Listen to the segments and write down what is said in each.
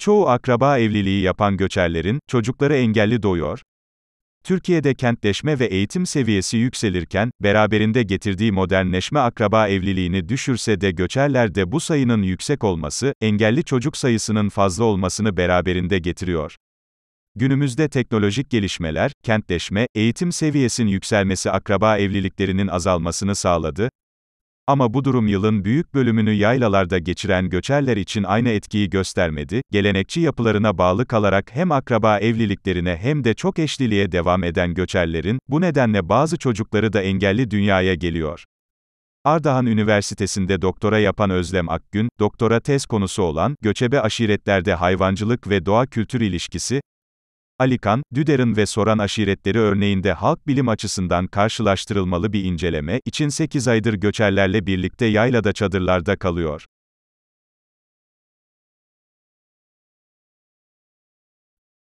Çoğu akraba evliliği yapan göçerlerin çocukları engelli doğuyor. Türkiye'de kentleşme ve eğitim seviyesi yükselirken, beraberinde getirdiği modernleşme akraba evliliğini düşürse de göçerlerde bu sayının yüksek olması, engelli çocuk sayısının fazla olmasını beraberinde getiriyor. Günümüzde teknolojik gelişmeler, kentleşme, eğitim seviyesinin yükselmesi akraba evliliklerinin azalmasını sağladı, ama bu durum yılın büyük bölümünü yaylalarda geçiren göçerler için aynı etkiyi göstermedi, gelenekçi yapılarına bağlı kalarak hem akraba evliliklerine hem de çok eşliliğe devam eden göçerlerin, bu nedenle bazı çocukları da engelli dünyaya geliyor. Ardahan Üniversitesi'nde doktora yapan Özlem Akgün, doktora tez konusu olan, göçebe aşiretlerde hayvancılık ve doğa kültür ilişkisi, Alikan, Düder'in ve Soran aşiretleri örneğinde halk bilim açısından karşılaştırılmalı bir inceleme için 8 aydır göçerlerle birlikte yaylada çadırlarda kalıyor.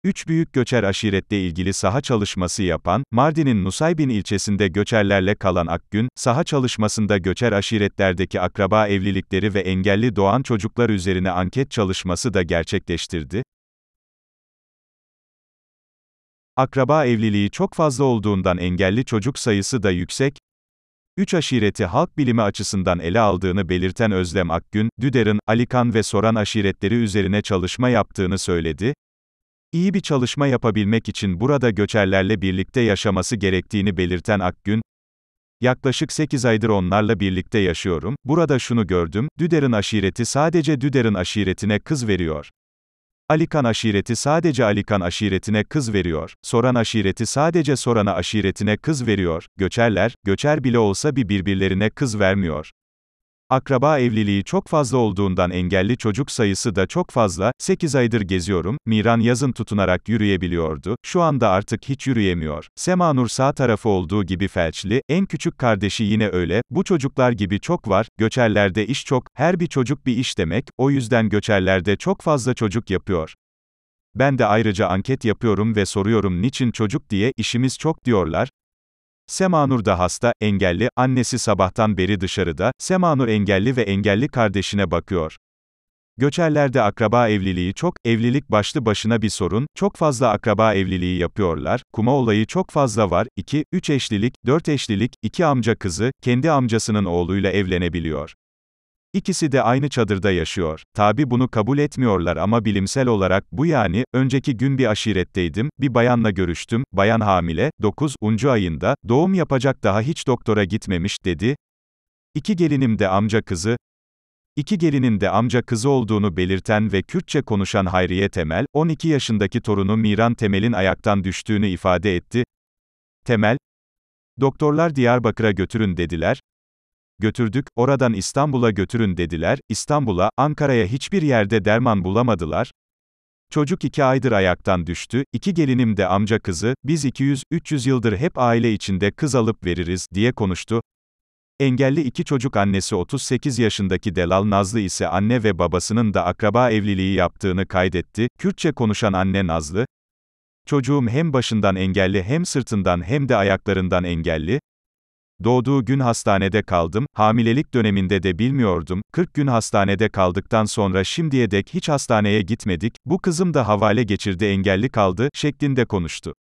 Üç büyük göçer aşiretle ilgili saha çalışması yapan, Mardin'in Nusaybin ilçesinde göçerlerle kalan Akgün, saha çalışmasında göçer aşiretlerdeki akraba evlilikleri ve engelli doğan çocuklar üzerine anket çalışması da gerçekleştirdi. akraba evliliği çok fazla olduğundan engelli çocuk sayısı da yüksek, Üç aşireti halk bilimi açısından ele aldığını belirten Özlem Akgün, Düder'in, Alikan ve Soran aşiretleri üzerine çalışma yaptığını söyledi. İyi bir çalışma yapabilmek için burada göçerlerle birlikte yaşaması gerektiğini belirten Akgün, Yaklaşık 8 aydır onlarla birlikte yaşıyorum, burada şunu gördüm, Düder'in aşireti sadece Düder'in aşiretine kız veriyor. Alikan aşireti sadece Alikan aşiretine kız veriyor. Soran aşireti sadece Soran'a aşiretine kız veriyor. Göçerler, göçer bile olsa bir birbirlerine kız vermiyor. Akraba evliliği çok fazla olduğundan engelli çocuk sayısı da çok fazla, 8 aydır geziyorum, Miran yazın tutunarak yürüyebiliyordu, şu anda artık hiç yürüyemiyor. Semanur sağ tarafı olduğu gibi felçli, en küçük kardeşi yine öyle, bu çocuklar gibi çok var, göçerlerde iş çok, her bir çocuk bir iş demek, o yüzden göçerlerde çok fazla çocuk yapıyor. Ben de ayrıca anket yapıyorum ve soruyorum niçin çocuk diye, işimiz çok diyorlar, Semanur da hasta, engelli, annesi sabahtan beri dışarıda, Semanur engelli ve engelli kardeşine bakıyor. Göçerlerde akraba evliliği çok, evlilik başlı başına bir sorun, çok fazla akraba evliliği yapıyorlar, kuma olayı çok fazla var, 2, 3 eşlilik, 4 eşlilik, 2 amca kızı, kendi amcasının oğluyla evlenebiliyor. İkisi de aynı çadırda yaşıyor. Tabi bunu kabul etmiyorlar ama bilimsel olarak bu yani, önceki gün bir aşiretteydim, bir bayanla görüştüm, bayan hamile, 9. ayında, doğum yapacak daha hiç doktora gitmemiş, dedi. İki gelinim de amca kızı, İki gelinin de amca kızı olduğunu belirten ve Kürtçe konuşan Hayriye Temel, 12 yaşındaki torunu Miran Temel'in ayaktan düştüğünü ifade etti. Temel, doktorlar Diyarbakır'a götürün dediler, götürdük, oradan İstanbul'a götürün dediler, İstanbul'a, Ankara'ya hiçbir yerde derman bulamadılar, Çocuk iki aydır ayaktan düştü, iki gelinim de amca kızı, biz 200-300 yıldır hep aile içinde kız alıp veririz, diye konuştu. Engelli iki çocuk annesi 38 yaşındaki Delal Nazlı ise anne ve babasının da akraba evliliği yaptığını kaydetti, Kürtçe konuşan anne Nazlı, Çocuğum hem başından engelli hem sırtından hem de ayaklarından engelli, Doğduğu gün hastanede kaldım, hamilelik döneminde de bilmiyordum, 40 gün hastanede kaldıktan sonra şimdiye dek hiç hastaneye gitmedik, bu kızım da havale geçirdi engelli kaldı, şeklinde konuştu.